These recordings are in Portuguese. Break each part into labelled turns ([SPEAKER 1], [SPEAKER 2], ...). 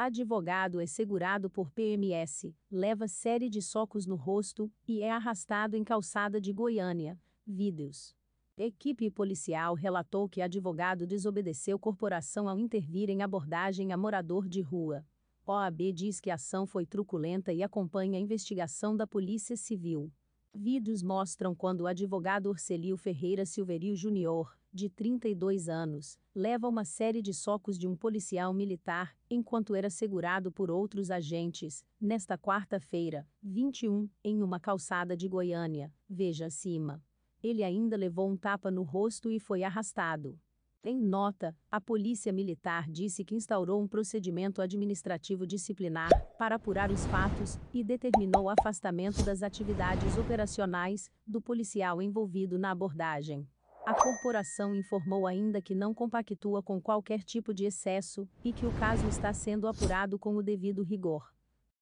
[SPEAKER 1] Advogado é segurado por PMS, leva série de socos no rosto e é arrastado em calçada de Goiânia. Vídeos. Equipe policial relatou que advogado desobedeceu corporação ao intervir em abordagem a morador de rua. OAB diz que a ação foi truculenta e acompanha a investigação da Polícia Civil. Vídeos mostram quando o advogado Orcelio Ferreira Silverio Júnior, de 32 anos, leva uma série de socos de um policial militar, enquanto era segurado por outros agentes, nesta quarta-feira, 21, em uma calçada de Goiânia. Veja acima. Ele ainda levou um tapa no rosto e foi arrastado. Em nota, a Polícia Militar disse que instaurou um procedimento administrativo disciplinar para apurar os fatos e determinou o afastamento das atividades operacionais do policial envolvido na abordagem. A corporação informou ainda que não compactua com qualquer tipo de excesso e que o caso está sendo apurado com o devido rigor.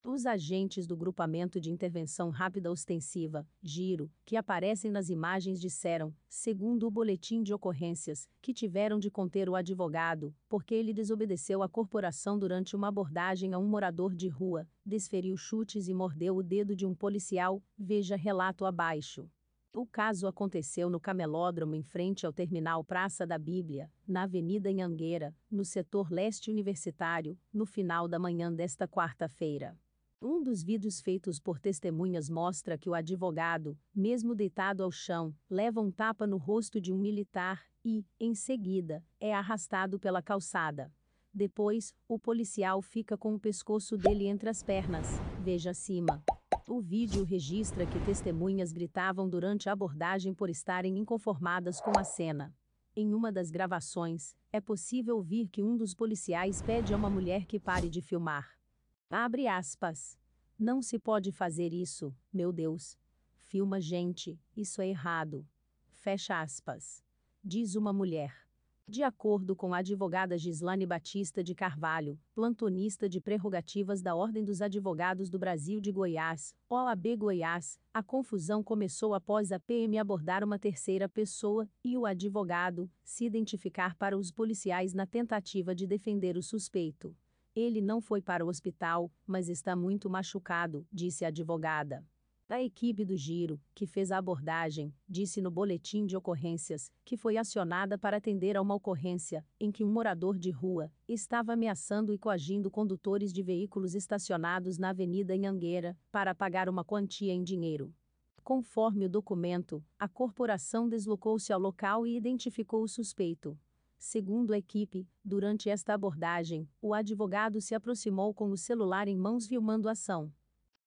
[SPEAKER 1] Os agentes do Grupamento de Intervenção Rápida Ostensiva, Giro, que aparecem nas imagens disseram, segundo o boletim de ocorrências, que tiveram de conter o advogado, porque ele desobedeceu à corporação durante uma abordagem a um morador de rua, desferiu chutes e mordeu o dedo de um policial, veja relato abaixo. O caso aconteceu no camelódromo em frente ao terminal Praça da Bíblia, na Avenida Anhangueira, no setor leste universitário, no final da manhã desta quarta-feira. Um dos vídeos feitos por testemunhas mostra que o advogado, mesmo deitado ao chão, leva um tapa no rosto de um militar e, em seguida, é arrastado pela calçada. Depois, o policial fica com o pescoço dele entre as pernas. Veja acima. O vídeo registra que testemunhas gritavam durante a abordagem por estarem inconformadas com a cena. Em uma das gravações, é possível ouvir que um dos policiais pede a uma mulher que pare de filmar. Abre aspas. Não se pode fazer isso, meu Deus. Filma gente, isso é errado. Fecha aspas. Diz uma mulher. De acordo com a advogada Gislane Batista de Carvalho, plantonista de prerrogativas da Ordem dos Advogados do Brasil de Goiás, OAB Goiás, a confusão começou após a PM abordar uma terceira pessoa e o advogado se identificar para os policiais na tentativa de defender o suspeito. Ele não foi para o hospital, mas está muito machucado, disse a advogada. A equipe do Giro, que fez a abordagem, disse no boletim de ocorrências que foi acionada para atender a uma ocorrência em que um morador de rua estava ameaçando e coagindo condutores de veículos estacionados na Avenida Anhanguera para pagar uma quantia em dinheiro. Conforme o documento, a corporação deslocou-se ao local e identificou o suspeito. Segundo a equipe, durante esta abordagem, o advogado se aproximou com o celular em mãos filmando a ação.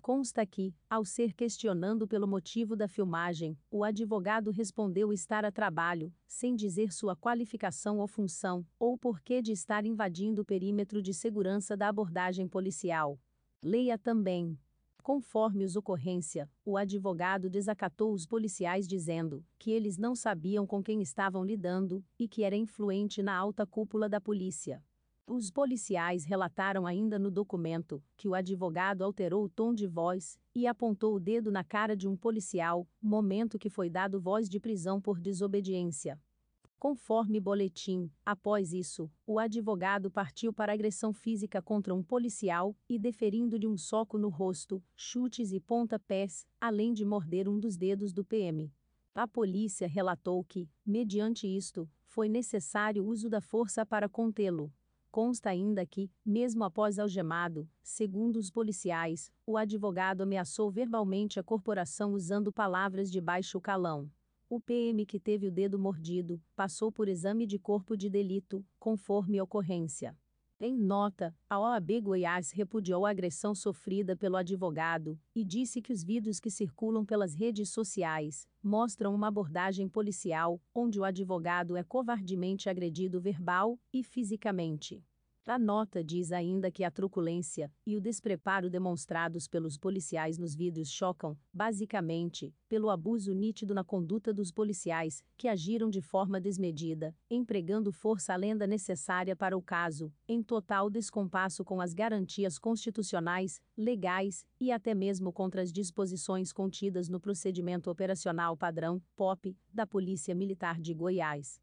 [SPEAKER 1] Consta que, ao ser questionado pelo motivo da filmagem, o advogado respondeu estar a trabalho, sem dizer sua qualificação ou função, ou porquê de estar invadindo o perímetro de segurança da abordagem policial. Leia também. Conforme os ocorrência, o advogado desacatou os policiais dizendo que eles não sabiam com quem estavam lidando e que era influente na alta cúpula da polícia. Os policiais relataram ainda no documento que o advogado alterou o tom de voz e apontou o dedo na cara de um policial, momento que foi dado voz de prisão por desobediência. Conforme boletim, após isso, o advogado partiu para agressão física contra um policial e deferindo-lhe um soco no rosto, chutes e pontapés, além de morder um dos dedos do PM. A polícia relatou que, mediante isto, foi necessário uso da força para contê-lo. Consta ainda que, mesmo após algemado, segundo os policiais, o advogado ameaçou verbalmente a corporação usando palavras de baixo calão. O PM que teve o dedo mordido passou por exame de corpo de delito, conforme ocorrência. Em nota, a OAB Goiás repudiou a agressão sofrida pelo advogado e disse que os vídeos que circulam pelas redes sociais mostram uma abordagem policial onde o advogado é covardemente agredido verbal e fisicamente. A nota diz ainda que a truculência e o despreparo demonstrados pelos policiais nos vídeos chocam, basicamente, pelo abuso nítido na conduta dos policiais, que agiram de forma desmedida, empregando força além da necessária para o caso, em total descompasso com as garantias constitucionais, legais e até mesmo contra as disposições contidas no procedimento operacional padrão, POP, da Polícia Militar de Goiás.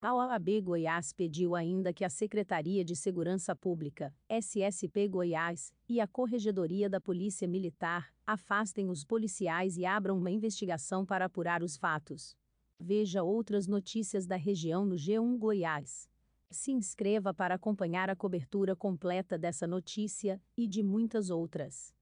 [SPEAKER 1] A OAB Goiás pediu ainda que a Secretaria de Segurança Pública, SSP Goiás, e a Corregedoria da Polícia Militar afastem os policiais e abram uma investigação para apurar os fatos. Veja outras notícias da região no G1 Goiás. Se inscreva para acompanhar a cobertura completa dessa notícia e de muitas outras.